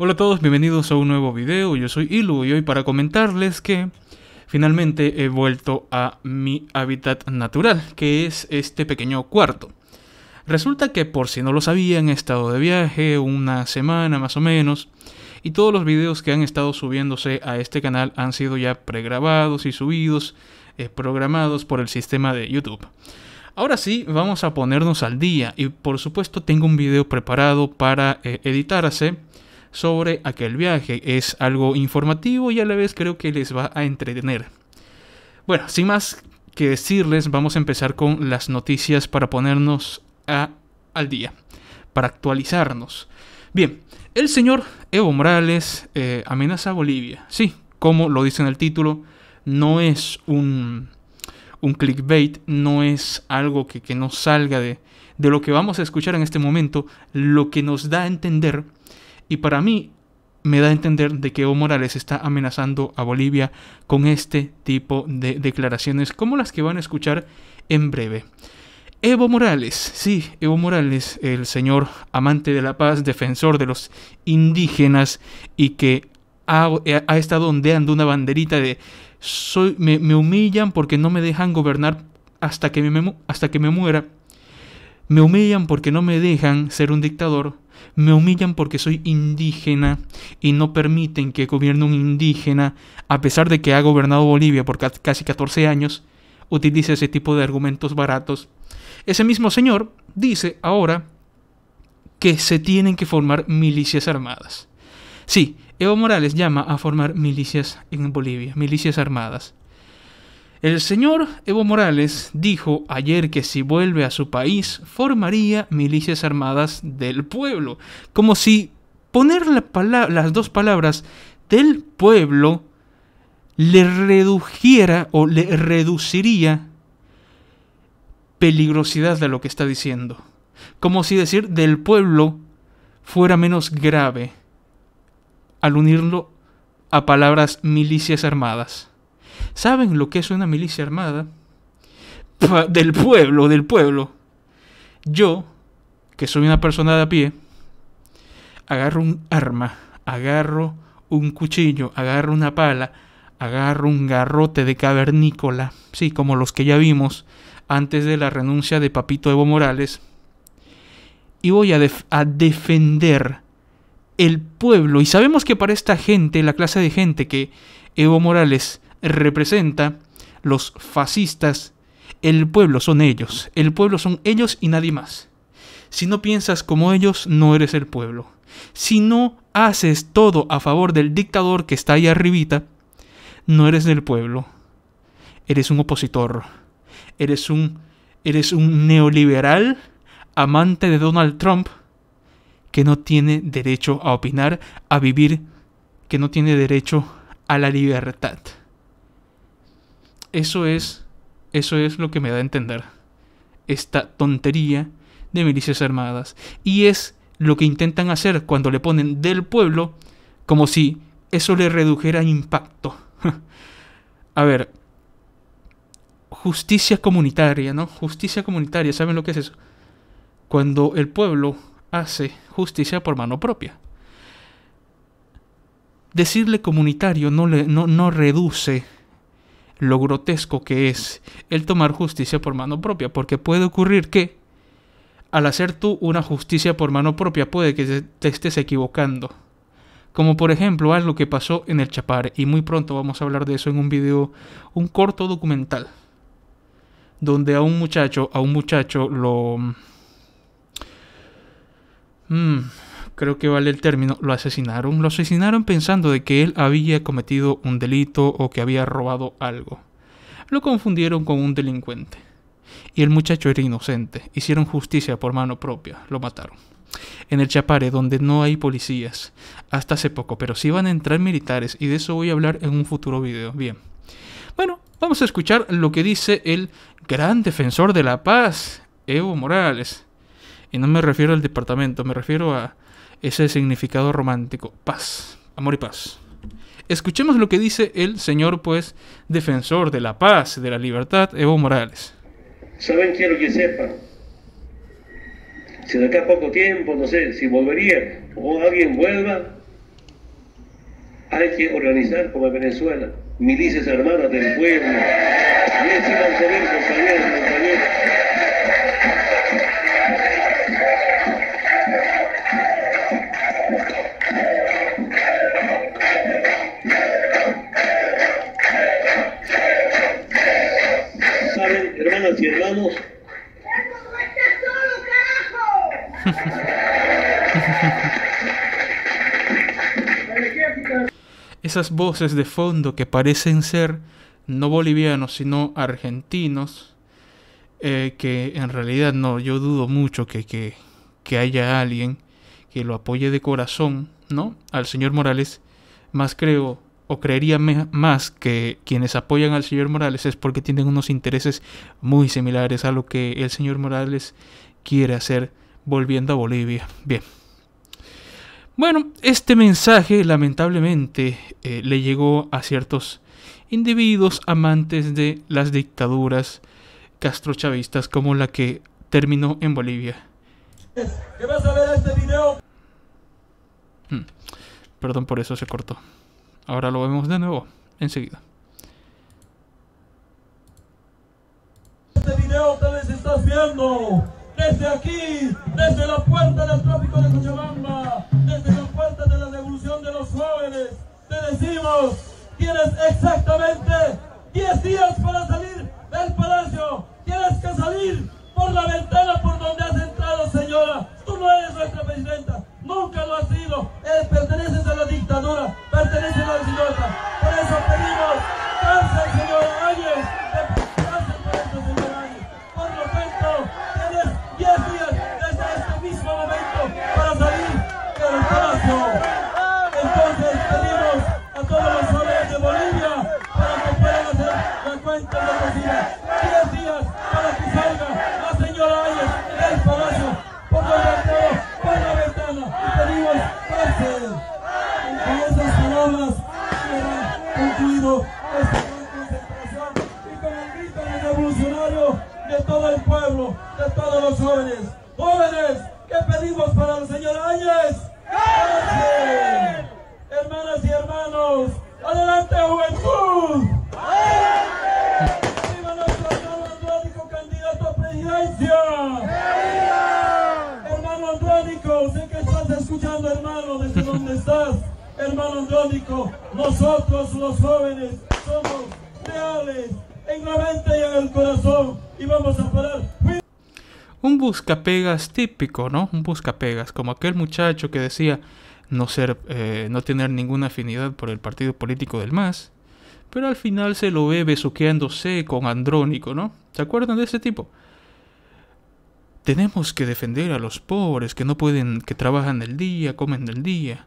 Hola a todos, bienvenidos a un nuevo video, yo soy Ilu y hoy para comentarles que finalmente he vuelto a mi hábitat natural, que es este pequeño cuarto. Resulta que por si no lo sabían, he estado de viaje una semana más o menos, y todos los videos que han estado subiéndose a este canal han sido ya pregrabados y subidos, eh, programados por el sistema de YouTube. Ahora sí, vamos a ponernos al día y por supuesto tengo un video preparado para eh, editarse sobre aquel viaje. Es algo informativo y a la vez creo que les va a entretener. Bueno, sin más que decirles, vamos a empezar con las noticias para ponernos a, al día, para actualizarnos. Bien, el señor Evo Morales eh, amenaza a Bolivia. Sí, como lo dice en el título, no es un, un clickbait, no es algo que, nos salga de, de lo que vamos a escuchar en este momento, lo que nos da a entender y para mí me da a entender de que Evo Morales está amenazando a Bolivia con este tipo de declaraciones como las que van a escuchar en breve. Evo Morales, sí, Evo Morales, el señor amante de la paz, defensor de los indígenas y que ha, estado ondeando una banderita de soy, me, humillan porque no me dejan gobernar hasta que me, hasta que me muera. Me humillan porque no me dejan ser un dictador. Me humillan porque soy indígena y no permiten que gobierne un indígena, a pesar de que ha gobernado Bolivia por casi 14 años, utiliza ese tipo de argumentos baratos. Ese mismo señor dice ahora que se tienen que formar milicias armadas. Sí, Evo Morales llama a formar milicias en Bolivia, milicias armadas. El señor Evo Morales dijo ayer que si vuelve a su país formaría milicias armadas del pueblo, como si poner las dos palabras del pueblo le redujera o le reduciría peligrosidad de lo que está diciendo, como si decir del pueblo fuera menos grave al unirlo a palabras milicias armadas. ¿Saben lo que es una milicia armada? del pueblo, del pueblo. Yo, que soy una persona de a pie, agarro un arma, agarro un cuchillo, agarro una pala, agarro un garrote de cavernícola, sí, como los que ya vimos antes de la renuncia de Papito Evo Morales, y voy a, a defender el pueblo. Y sabemos que para esta gente, la clase de gente que Evo Morales representa los fascistas. El pueblo son ellos, el pueblo son ellos y nadie más. Si no piensas como ellos, no eres el pueblo. Si no haces todo a favor del dictador que está ahí arribita, no eres del pueblo. Eres un opositor. Eres un eres un neoliberal amante de Donald Trump que no tiene derecho a opinar, a vivir, que no tiene derecho a la libertad. Eso es, eso es lo que me da a entender esta tontería de milicias armadas. Y es lo que intentan hacer cuando le ponen del pueblo, como si eso le redujera impacto. a ver, justicia comunitaria, ¿no? Justicia comunitaria, ¿saben lo que es eso? Cuando el pueblo hace justicia por mano propia. Decirle comunitario no, le, no, no reduce lo grotesco que es el tomar justicia por mano propia, porque puede ocurrir que al hacer tú una justicia por mano propia puede que te estés equivocando. Como por ejemplo lo que pasó en el Chapare, y muy pronto vamos a hablar de eso en un video, un corto documental, donde a un muchacho, a un muchacho lo... Mm, creo que vale el término, lo asesinaron. Lo asesinaron pensando de que él había cometido un delito o que había robado algo. Lo confundieron con un delincuente. Y el muchacho era inocente. Hicieron justicia por mano propia. Lo mataron. En el Chapare, donde no hay policías. Hasta hace poco, pero sí van a entrar militares y de eso voy a hablar en un futuro video. Bien. Bueno, vamos a escuchar lo que dice el gran defensor de la paz, Evo Morales. Y no me refiero al departamento, me refiero a, ese significado romántico. Paz, amor y paz. Escuchemos lo que dice el señor, pues, defensor de la paz, de la libertad, Evo Morales. Saben, quiero que sepa, si de acá poco tiempo, no sé, si volvería o alguien vuelva, hay que organizar como en Venezuela, milicias armadas del pueblo. esas voces de fondo que parecen ser no bolivianos, sino argentinos, eh, que en realidad no, yo dudo mucho que, que, que haya alguien que lo apoye de corazón, ¿no? Al señor Morales, más creo o creería más que quienes apoyan al señor Morales es porque tienen unos intereses muy similares a lo que el señor Morales quiere hacer volviendo a Bolivia. Bien. Bueno, este mensaje lamentablemente eh, le llegó a ciertos individuos amantes de las dictaduras castrochavistas como la que terminó en Bolivia. ¿Qué vas a ver este video? Hmm. Perdón por eso se cortó. Ahora lo vemos de nuevo, enseguida. Este video tal vez estás viendo desde aquí, desde la puerta del tráfico de Cochabamba desde las puertas de la revolución de los jóvenes, te decimos, tienes exactamente 10 días para salir del palacio, tienes que salir por la ventana por donde has entrado, señora. Tú no eres nuestra presidenta, nunca lo has sido, Él eh, perteneces a la dictadura, pertenece a la dictadura. Por eso pedimos, cárcel, señora Áñez. Andrónico, nosotros los jóvenes somos leales en la mente y en el corazón y vamos a parar. Un buscapegas típico, ¿no? Un buscapegas, como aquel muchacho que decía no ser, eh, no tener ninguna afinidad por el partido político del MAS, pero al final se lo ve besuqueándose con Andrónico, ¿no? ¿Se acuerdan de ese tipo? Tenemos que defender a los pobres que no pueden, que trabajan el día, comen el día.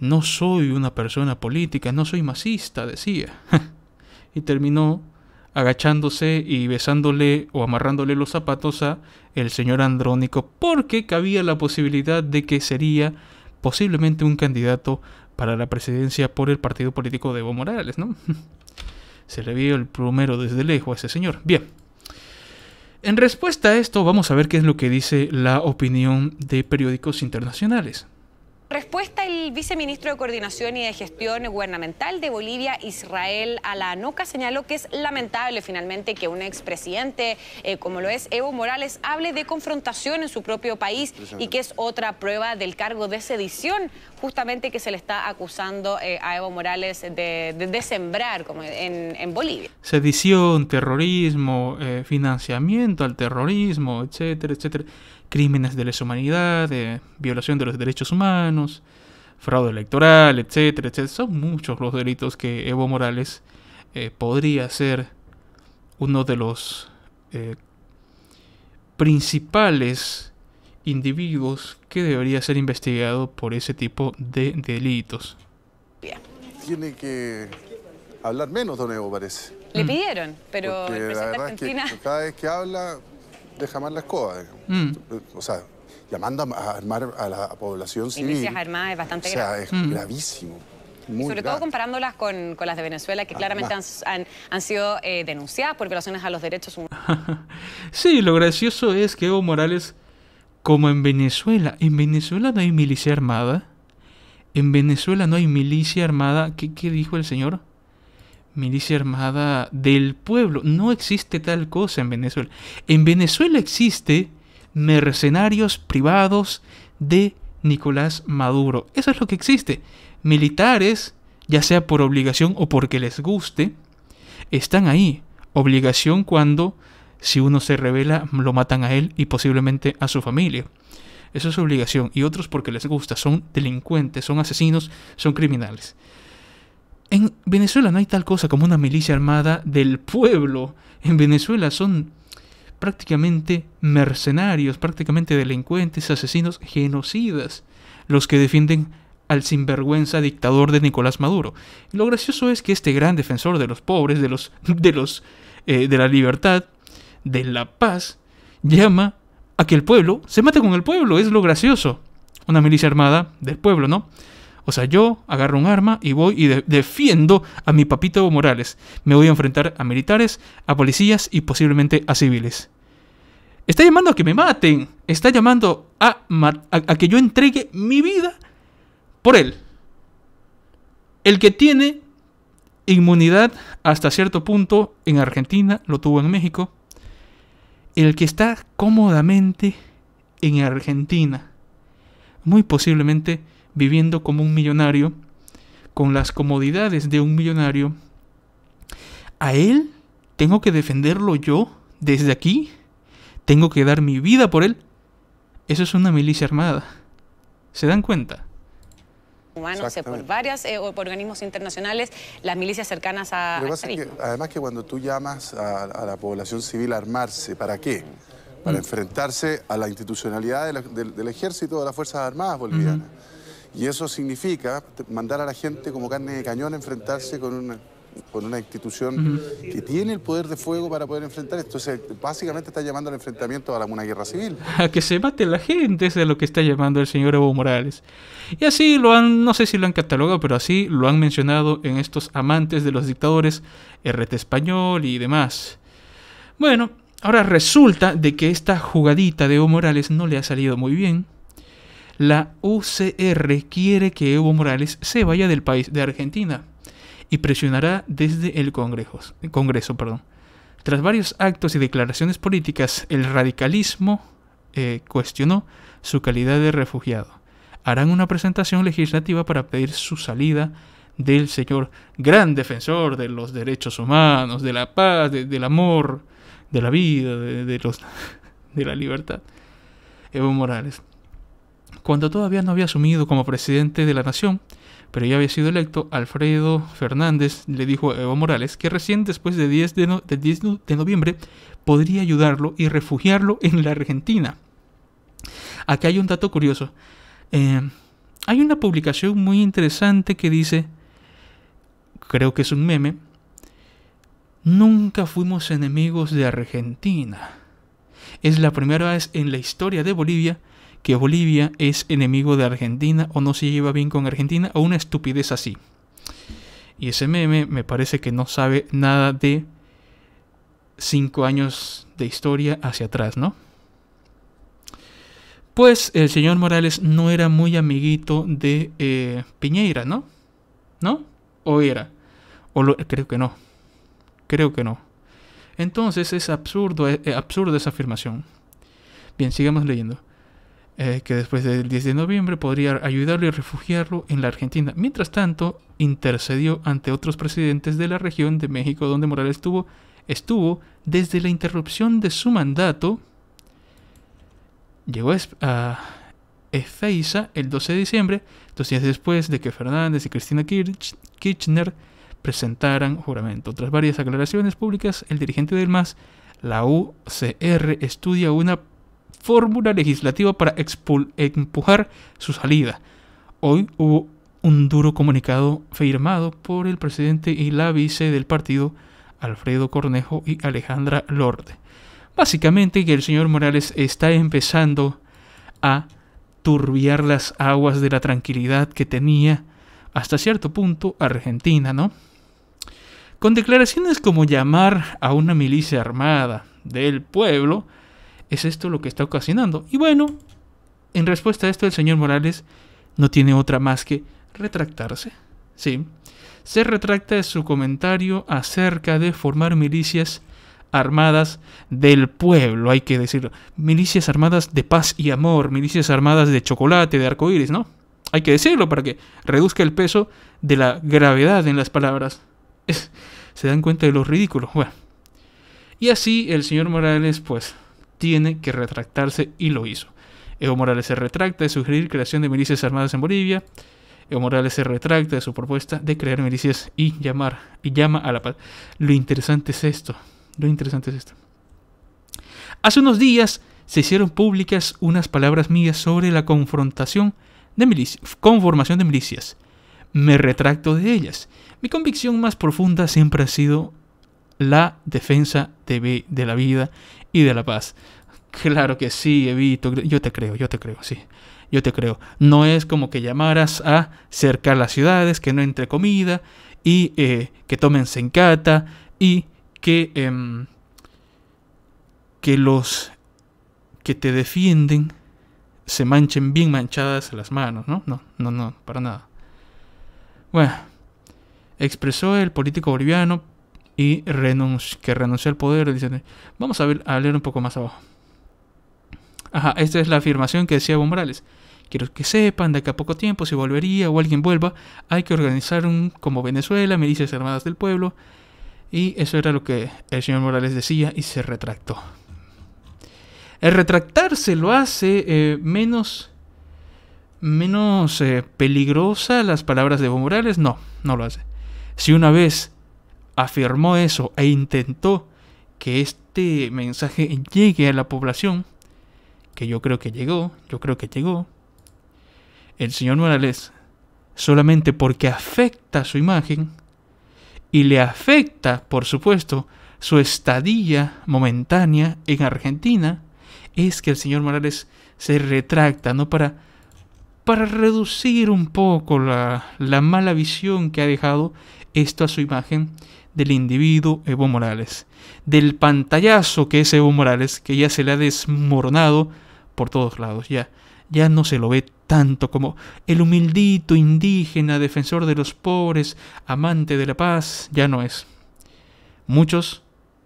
No soy una persona política, no soy masista, decía. y terminó agachándose y besándole o amarrándole los zapatos a el señor Andrónico porque cabía la posibilidad de que sería posiblemente un candidato para la presidencia por el partido político de Evo Morales, ¿no? Se le vio el plumero desde lejos a ese señor. Bien. En respuesta a esto, vamos a ver qué es lo que dice la opinión de periódicos internacionales. Respuesta el viceministro de Coordinación y de Gestión Gubernamental de Bolivia, Israel Alanoca, señaló que es lamentable finalmente que un expresidente eh, como lo es Evo Morales hable de confrontación en su propio país y que es otra prueba del cargo de sedición justamente que se le está acusando eh, a Evo Morales de, sembrar como en, Bolivia. Sedición, terrorismo, eh, financiamiento al terrorismo, etcétera, etcétera crímenes de lesa humanidad, de violación de los derechos humanos, fraude electoral, etcétera, etcétera. Son muchos los delitos que Evo Morales eh, podría ser uno de los eh, principales individuos que debería ser investigado por ese tipo de delitos. Bien. Tiene que hablar menos, don Evo, parece. Le pidieron, pero el presidente Argentina... cada vez que habla de jamás la escoba. Eh. Mm. O sea, llamando a armar a la población civil. Milicias armadas es bastante grave. O sea, es mm. gravísimo. Muy sobre todo comparándolas con, con, las de Venezuela, que ah, claramente han, han, sido eh, denunciadas por violaciones a los derechos humanos. sí, lo gracioso es que Evo Morales, como en Venezuela, en Venezuela no hay milicia armada. En Venezuela no hay milicia armada. ¿Qué, qué dijo el señor? milicia armada del pueblo. No existe tal cosa en Venezuela. En Venezuela existe mercenarios privados de Nicolás Maduro. Eso es lo que existe. Militares, ya sea por obligación o porque les guste, están ahí. Obligación cuando si uno se revela lo matan a él y posiblemente a su familia. Eso es obligación. Y otros porque les gusta, son delincuentes, son asesinos, son criminales. En Venezuela no hay tal cosa como una milicia armada del pueblo. En Venezuela son prácticamente mercenarios, prácticamente delincuentes, asesinos, genocidas, los que defienden al sinvergüenza dictador de Nicolás Maduro. Lo gracioso es que este gran defensor de los pobres, de los de los eh, de la libertad, de la paz, llama a que el pueblo se mate con el pueblo, es lo gracioso. Una milicia armada del pueblo, ¿no? O sea, yo agarro un arma y voy y defiendo a mi papito Morales. Me voy a enfrentar a militares, a policías y posiblemente a civiles. Está llamando a que me maten. Está llamando a que yo entregue mi vida por él. El que tiene inmunidad hasta cierto punto en Argentina, lo tuvo en México. El que está cómodamente en Argentina, muy posiblemente viviendo como un millonario, con las comodidades de un millonario, ¿a él tengo que defenderlo yo desde aquí? ¿Tengo que dar mi vida por él? Eso es una milicia armada. ¿Se dan cuenta? humanos, eh, por varios eh, organismos internacionales, las milicias cercanas a... además que cuando tú llamas a, la población civil a armarse, ¿para qué? Para mm. enfrentarse a la institucionalidad del ejército, de las Fuerzas Armadas bolivianas. Y eso significa mandar a la gente como carne de cañón a enfrentarse con una, con una institución que tiene el poder de fuego para poder enfrentar esto. Entonces, básicamente está llamando al enfrentamiento a una guerra civil. A que se mate la gente, es es lo que está llamando el señor Evo Morales. Y así lo han, no sé si lo han catalogado, pero así lo han mencionado en estos amantes de los dictadores, RT Español y demás. Bueno, ahora resulta de que esta jugadita de Evo Morales no le ha salido muy bien la UCR quiere que Evo Morales se vaya del país de Argentina y presionará desde el Congreso. Congreso perdón. Tras varios actos y declaraciones políticas, el radicalismo eh, cuestionó su calidad de refugiado. Harán una presentación legislativa para pedir su salida del señor gran defensor de los derechos humanos, de la paz, del amor, de la vida, de, los, de la libertad, Evo Morales. Cuando todavía no había asumido como presidente de la nación, pero ya había sido electo, Alfredo Fernández le dijo a Evo Morales que recién después de de, del 10 de noviembre podría ayudarlo y refugiarlo en la Argentina. Aquí hay un dato curioso. Eh, hay una publicación muy interesante que dice, creo que es un meme, nunca fuimos enemigos de Argentina. Es la primera vez en la historia de Bolivia que Bolivia es enemigo de Argentina o no se lleva bien con Argentina o una estupidez así. Y ese meme me parece que no sabe nada de cinco años de historia hacia atrás, ¿no? Pues el señor Morales no era muy amiguito de eh, Piñeira, ¿no? ¿No? ¿O era? O creo que no. Creo que no. Entonces es absurdo, eh, absurdo esa afirmación. Bien, sigamos leyendo. Eh, que después del 10 de noviembre podría ayudarlo y refugiarlo en la Argentina. Mientras tanto, intercedió ante otros presidentes de la región de México donde Morales estuvo, estuvo desde la interrupción de su mandato, llegó a Efeiza el 12 de diciembre, dos días después de que Fernández y Cristina Kirchner presentaran juramento. Tras varias aclaraciones públicas, el dirigente del MAS, la UCR, estudia una fórmula legislativa para empujar su salida. Hoy hubo un duro comunicado firmado por el presidente y la vice del partido, Alfredo Cornejo y Alejandra Lorde. Básicamente que el señor Morales está empezando a turbiar las aguas de la tranquilidad que tenía hasta cierto punto Argentina, ¿no? Con declaraciones como llamar a una milicia armada del pueblo, ¿Es esto lo que está ocasionando? Y bueno, en respuesta a esto el señor Morales no tiene otra más que retractarse. Sí, se retracta de su comentario acerca de formar milicias armadas del pueblo, hay que decirlo. Milicias armadas de paz y amor, milicias armadas de chocolate, de arcoíris, ¿no? Hay que decirlo para que reduzca el peso de la gravedad en las palabras. se dan cuenta de lo ridículo. Bueno. Y así el señor Morales, pues, tiene que retractarse y lo hizo. Evo Morales se retracta de sugerir creación de milicias armadas en Bolivia. Evo Morales se retracta de su propuesta de crear milicias y llamar y llama a la paz. Lo interesante es esto. Lo interesante es esto. Hace unos días se hicieron públicas unas palabras mías sobre la confrontación de milicias, conformación de milicias. Me retracto de ellas. Mi convicción más profunda siempre ha sido la defensa de la vida y de la paz. Claro que sí, Evito, yo te creo, yo te creo, sí. Yo te creo. No es como que llamaras a cercar las ciudades, que no entre comida y eh, que tomen sencata y que, em, que los que te defienden se manchen bien manchadas las manos, ¿no? No, no, no, para nada. Bueno, expresó el político boliviano y que renunció al poder. Dicen, vamos a, ver, a leer un poco más abajo. Ajá, esta es la afirmación que decía Bombrales. Quiero que sepan, de acá a poco tiempo, si volvería o alguien vuelva, hay que organizar un como Venezuela, milicias armadas del pueblo. Y eso era lo que el señor Morales decía y se retractó. El retractarse lo hace eh, menos, menos eh, peligrosa las palabras de Evo Morales. No, no lo hace. Si una vez afirmó eso e intentó que este mensaje llegue a la población, que yo creo que llegó, yo creo que llegó, el señor Morales, solamente porque afecta su imagen y le afecta, por supuesto, su estadía momentánea en Argentina, es que el señor Morales se retracta, ¿no? Para, para reducir un poco la, la mala visión que ha dejado esto a su imagen del individuo Evo Morales, del pantallazo que es Evo Morales, que ya se le ha desmoronado por todos lados, ya, ya no se lo ve tanto como el humildito indígena, defensor de los pobres, amante de la paz, ya no es. Muchos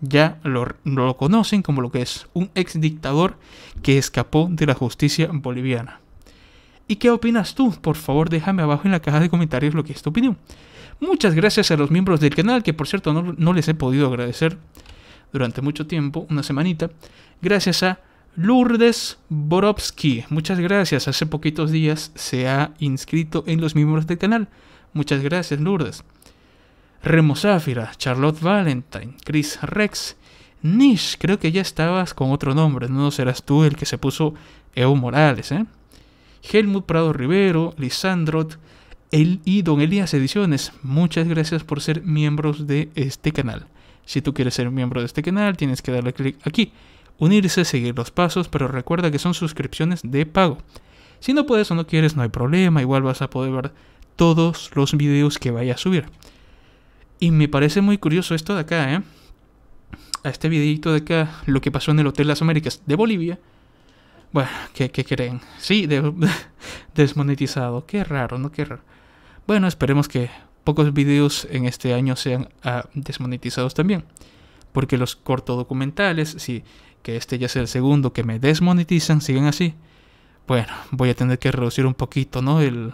ya lo, lo conocen como lo que es, un ex dictador que escapó de la justicia boliviana. ¿Y qué opinas tú? Por favor, déjame abajo en la caja de comentarios lo que es tu opinión. Muchas gracias a los miembros del canal, que por cierto no, les he podido agradecer durante mucho tiempo, una semanita. Gracias a Lourdes Borowski. Muchas gracias. Hace poquitos días se ha inscrito en los miembros del canal. Muchas gracias, Lourdes. Remo Charlotte Valentine, Chris Rex, Nish. Creo que ya estabas con otro nombre. No serás tú el que se puso Evo Morales, ¿eh? Helmut Prado Rivero, Lisandrot y Don Elías Ediciones. Muchas gracias por ser miembros de este canal. Si tú quieres ser miembro de este canal, tienes que darle clic aquí, unirse, seguir los pasos, pero recuerda que son suscripciones de pago. Si no puedes o no quieres, no hay problema, igual vas a poder ver todos los videos que vaya a subir. Y me parece muy curioso esto de acá, ¿eh? A este videito de acá, lo que pasó en el Hotel Las Américas de Bolivia bueno, ¿qué, creen? Sí, desmonetizado. Qué raro, ¿no? Qué raro. Bueno, esperemos que pocos videos en este año sean ah, desmonetizados también. Porque los cortodocumentales, sí, que este ya sea el segundo que me desmonetizan, siguen así. Bueno, voy a tener que reducir un poquito, ¿no? El...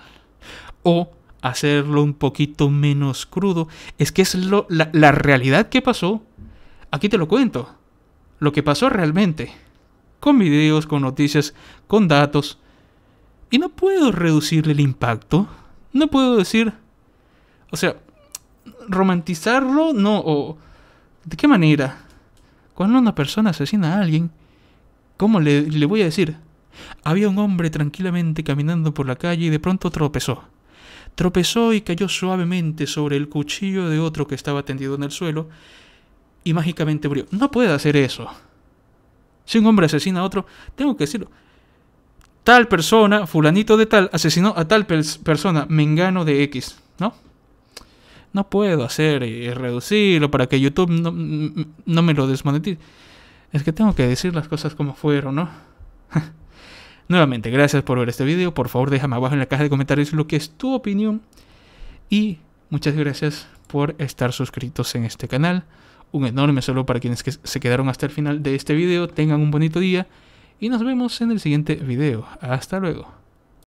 O hacerlo un poquito menos crudo. Es que es lo, la, la realidad que pasó. Aquí te lo cuento. Lo que pasó realmente con videos, con noticias, con datos. Y no puedo reducirle el impacto. No puedo decir... O sea, romantizarlo, no. O, ¿De qué manera? Cuando una persona asesina a alguien, ¿cómo le, le voy a decir? Había un hombre tranquilamente caminando por la calle y de pronto tropezó. Tropezó y cayó suavemente sobre el cuchillo de otro que estaba tendido en el suelo y mágicamente murió. No puede hacer eso. Si un hombre asesina a otro, tengo que decirlo. Tal persona, fulanito de tal, asesinó a tal persona, mengano de X, ¿no? No puedo hacer y eh, reducirlo para que YouTube no, mm, no me lo desmonetice. Es que tengo que decir las cosas como fueron, ¿no? Nuevamente, gracias por ver este video. Por favor, déjame abajo en la caja de comentarios lo que es tu opinión. Y muchas gracias por estar suscritos en este canal un enorme saludo para quienes se quedaron hasta el final de este video. Tengan un bonito día y nos vemos en el siguiente video. Hasta luego.